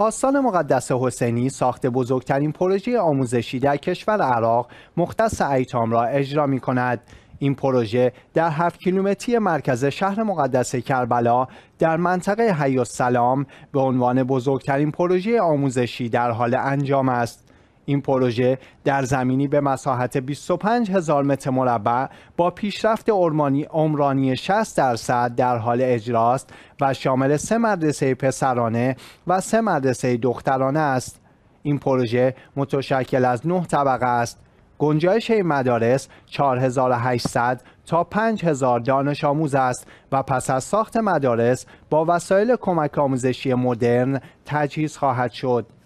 آستان مقدس حسینی ساخت بزرگترین پروژه آموزشی در کشور عراق مختص ایتام را اجرا می کند. این پروژه در هفت کیلومتری مرکز شهر مقدس کربلا در منطقه حی السلام به عنوان بزرگترین پروژه آموزشی در حال انجام است. این پروژه در زمینی به مساحت 25 هزار متر مربع با پیشرفت ارمانی عمرانی 60 درصد در حال اجراست و شامل سه مدرسه پسرانه و سه مدرسه دخترانه است. این پروژه متشکل از 9 طبقه است. گنجایش این مدارس 4800 تا 5000 دانش آموز است و پس از ساخت مدارس با وسایل کمک آموزشی مدرن تجهیز خواهد شد.